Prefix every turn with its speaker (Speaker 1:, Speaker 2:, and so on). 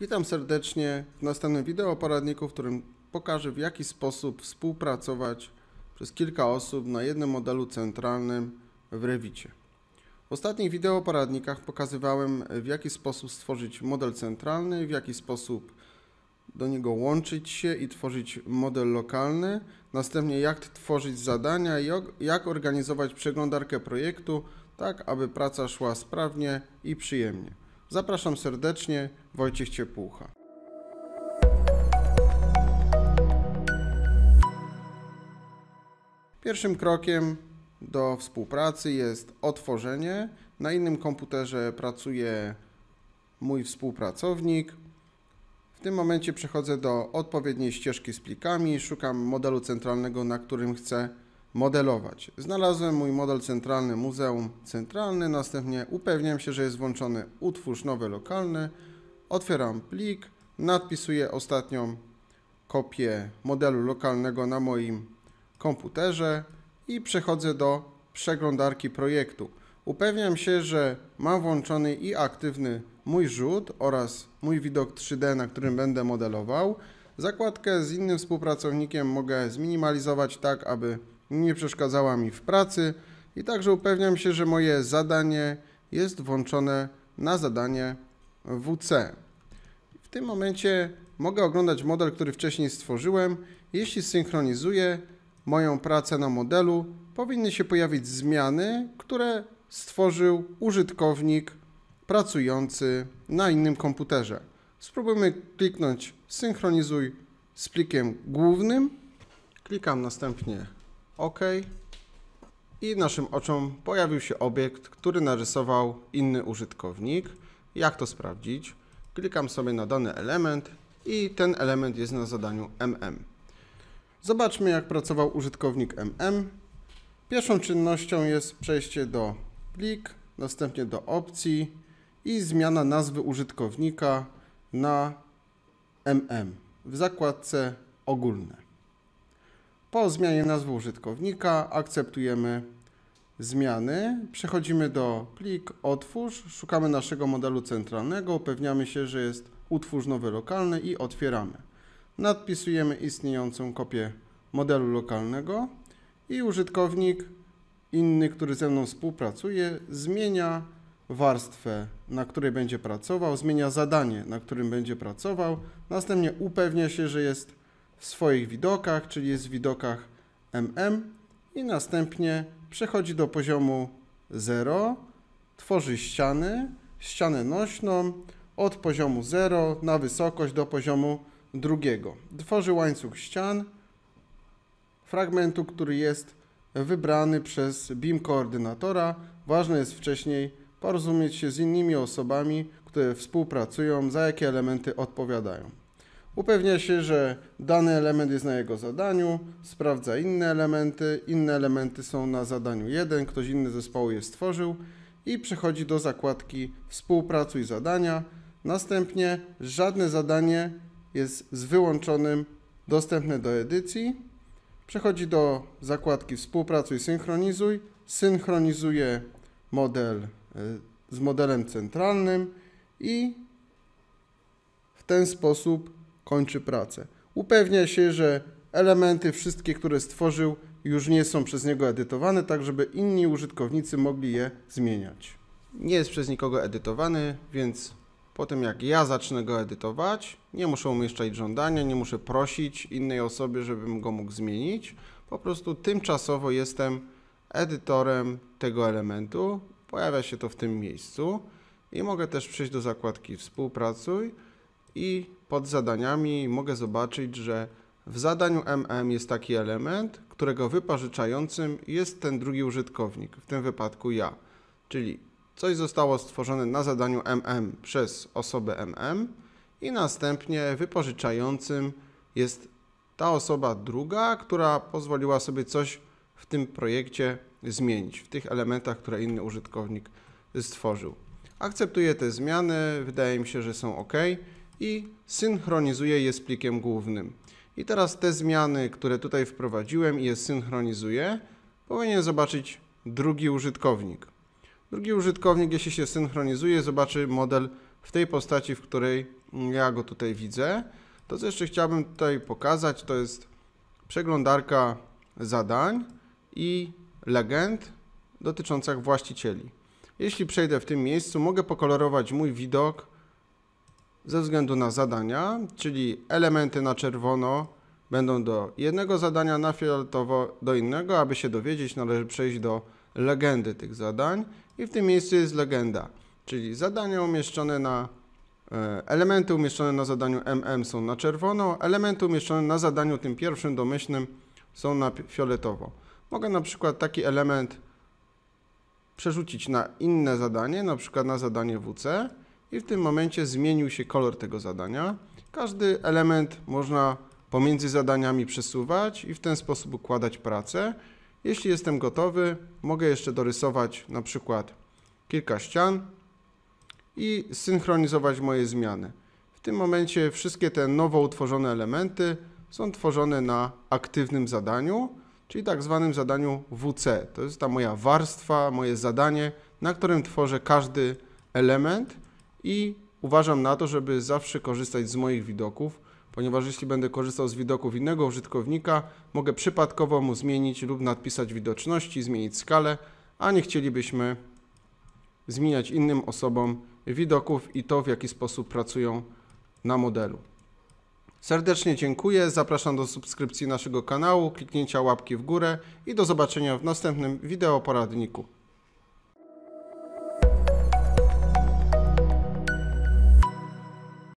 Speaker 1: Witam serdecznie w następnym wideo poradniku, w którym pokażę w jaki sposób współpracować przez kilka osób na jednym modelu centralnym w Rewicie. W ostatnich wideo poradnikach pokazywałem w jaki sposób stworzyć model centralny, w jaki sposób do niego łączyć się i tworzyć model lokalny, następnie jak tworzyć zadania i jak organizować przeglądarkę projektu, tak aby praca szła sprawnie i przyjemnie. Zapraszam serdecznie, Wojciech Ciepłucha. Pierwszym krokiem do współpracy jest otworzenie. Na innym komputerze pracuje mój współpracownik. W tym momencie przechodzę do odpowiedniej ścieżki z plikami, szukam modelu centralnego, na którym chcę modelować. Znalazłem mój model centralny Muzeum Centralny, następnie upewniam się, że jest włączony utwórz nowy lokalny, otwieram plik, nadpisuję ostatnią kopię modelu lokalnego na moim komputerze i przechodzę do przeglądarki projektu. Upewniam się, że mam włączony i aktywny mój rzut oraz mój widok 3D, na którym będę modelował. Zakładkę z innym współpracownikiem mogę zminimalizować tak, aby nie przeszkadzała mi w pracy i także upewniam się, że moje zadanie jest włączone na zadanie WC. W tym momencie mogę oglądać model, który wcześniej stworzyłem. Jeśli synchronizuję moją pracę na modelu, powinny się pojawić zmiany, które stworzył użytkownik pracujący na innym komputerze. Spróbujmy kliknąć synchronizuj z plikiem głównym. Klikam następnie OK. I naszym oczom pojawił się obiekt, który narysował inny użytkownik. Jak to sprawdzić? Klikam sobie na dany element i ten element jest na zadaniu MM. Zobaczmy jak pracował użytkownik MM. Pierwszą czynnością jest przejście do plik, następnie do opcji i zmiana nazwy użytkownika na MM w zakładce ogólne. Po zmianie nazwy użytkownika akceptujemy zmiany, przechodzimy do plik otwórz, szukamy naszego modelu centralnego, upewniamy się, że jest utwórz nowy lokalny i otwieramy. Nadpisujemy istniejącą kopię modelu lokalnego i użytkownik inny, który ze mną współpracuje, zmienia warstwę, na której będzie pracował, zmienia zadanie, na którym będzie pracował, następnie upewnia się, że jest swoich widokach, czyli jest w widokach MM i następnie przechodzi do poziomu 0, tworzy ściany, ścianę nośną od poziomu 0 na wysokość do poziomu drugiego. Tworzy łańcuch ścian fragmentu, który jest wybrany przez BIM koordynatora. Ważne jest wcześniej porozumieć się z innymi osobami, które współpracują, za jakie elementy odpowiadają. Upewnia się, że dany element jest na jego zadaniu, sprawdza inne elementy, inne elementy są na zadaniu 1, ktoś inny zespołu je stworzył i przechodzi do zakładki współpracuj zadania. Następnie żadne zadanie jest z wyłączonym dostępne do edycji. Przechodzi do zakładki współpracuj synchronizuj, synchronizuje model e, z modelem centralnym i w ten sposób kończy pracę. Upewnia się, że elementy, wszystkie, które stworzył, już nie są przez niego edytowane, tak żeby inni użytkownicy mogli je zmieniać. Nie jest przez nikogo edytowany, więc po tym jak ja zacznę go edytować, nie muszę umieszczać żądania, nie muszę prosić innej osoby, żebym go mógł zmienić. Po prostu tymczasowo jestem edytorem tego elementu. Pojawia się to w tym miejscu i mogę też przejść do zakładki Współpracuj i pod zadaniami mogę zobaczyć, że w zadaniu MM jest taki element, którego wypożyczającym jest ten drugi użytkownik, w tym wypadku ja. Czyli coś zostało stworzone na zadaniu MM przez osobę MM i następnie wypożyczającym jest ta osoba druga, która pozwoliła sobie coś w tym projekcie zmienić, w tych elementach, które inny użytkownik stworzył. Akceptuję te zmiany, wydaje mi się, że są ok i synchronizuje je z plikiem głównym. I teraz te zmiany, które tutaj wprowadziłem i je synchronizuję, powinien zobaczyć drugi użytkownik. Drugi użytkownik, jeśli się synchronizuje, zobaczy model w tej postaci, w której mm, ja go tutaj widzę. To, co jeszcze chciałbym tutaj pokazać, to jest przeglądarka zadań i legend dotyczących właścicieli. Jeśli przejdę w tym miejscu, mogę pokolorować mój widok ze względu na zadania, czyli elementy na czerwono będą do jednego zadania, na fioletowo do innego. Aby się dowiedzieć, należy przejść do legendy tych zadań i w tym miejscu jest legenda, czyli zadania umieszczone na e, Elementy umieszczone na zadaniu MM są na czerwono, elementy umieszczone na zadaniu tym pierwszym domyślnym są na fioletowo. Mogę na przykład taki element przerzucić na inne zadanie, na przykład na zadanie WC i w tym momencie zmienił się kolor tego zadania. Każdy element można pomiędzy zadaniami przesuwać i w ten sposób układać pracę. Jeśli jestem gotowy, mogę jeszcze dorysować na przykład kilka ścian i synchronizować moje zmiany. W tym momencie wszystkie te nowo utworzone elementy są tworzone na aktywnym zadaniu, czyli tak zwanym zadaniu WC. To jest ta moja warstwa, moje zadanie, na którym tworzę każdy element i uważam na to, żeby zawsze korzystać z moich widoków, ponieważ jeśli będę korzystał z widoków innego użytkownika, mogę przypadkowo mu zmienić lub nadpisać widoczności, zmienić skalę, a nie chcielibyśmy zmieniać innym osobom widoków i to, w jaki sposób pracują na modelu. Serdecznie dziękuję, zapraszam do subskrypcji naszego kanału, kliknięcia łapki w górę i do zobaczenia w następnym wideo poradniku.